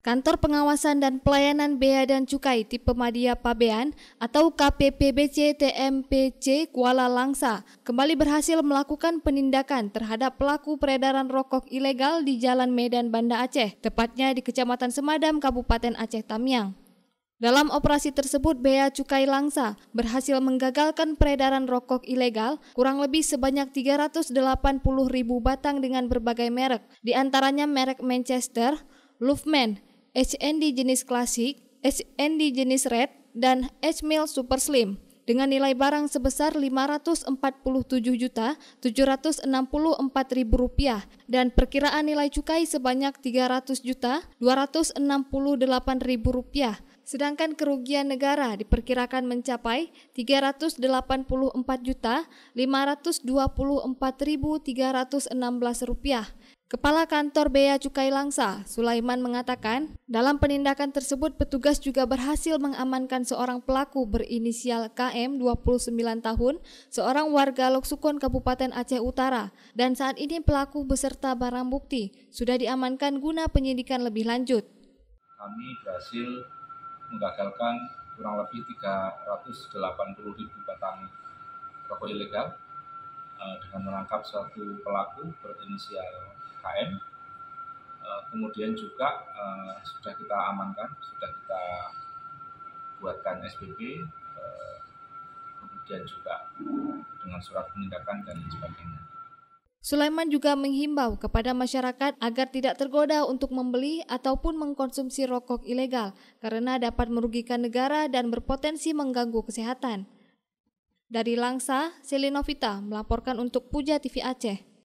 Kantor Pengawasan dan Pelayanan Bea dan Cukai Tipe Madia Pabean atau KPPBC TMPC Kuala Langsa kembali berhasil melakukan penindakan terhadap pelaku peredaran rokok ilegal di Jalan Medan Banda Aceh, tepatnya di Kecamatan Semadam, Kabupaten Aceh Tamiang. Dalam operasi tersebut, Bea Cukai Langsa berhasil menggagalkan peredaran rokok ilegal kurang lebih sebanyak 380 ribu batang dengan berbagai merek, diantaranya merek Manchester, Luftman, HND jenis klasik, HND jenis red, dan HML super slim dengan nilai barang sebesar Rp547.764.000 dan perkiraan nilai cukai sebanyak Rp300.268.000. Sedangkan kerugian negara diperkirakan mencapai Rp384.524.316 Kepala Kantor Bea Cukai Langsa, Sulaiman mengatakan, dalam penindakan tersebut petugas juga berhasil mengamankan seorang pelaku berinisial KM 29 tahun, seorang warga Loksukon Kabupaten Aceh Utara, dan saat ini pelaku beserta barang bukti sudah diamankan guna penyidikan lebih lanjut. Kami berhasil menggagalkan kurang lebih 380 ribu batang rokok ilegal Eh, dengan menangkap satu pelaku berinisial KM. Eh, kemudian juga eh, sudah kita amankan, sudah kita buatkan SPP, kemudian juga dengan surat penindakan dan sebagainya. Sulaiman juga menghimbau kepada masyarakat agar tidak tergoda untuk membeli ataupun mengkonsumsi rokok ilegal karena dapat merugikan negara dan berpotensi mengganggu kesehatan. Dari Langsa, Selinovita melaporkan untuk Puja TV Aceh.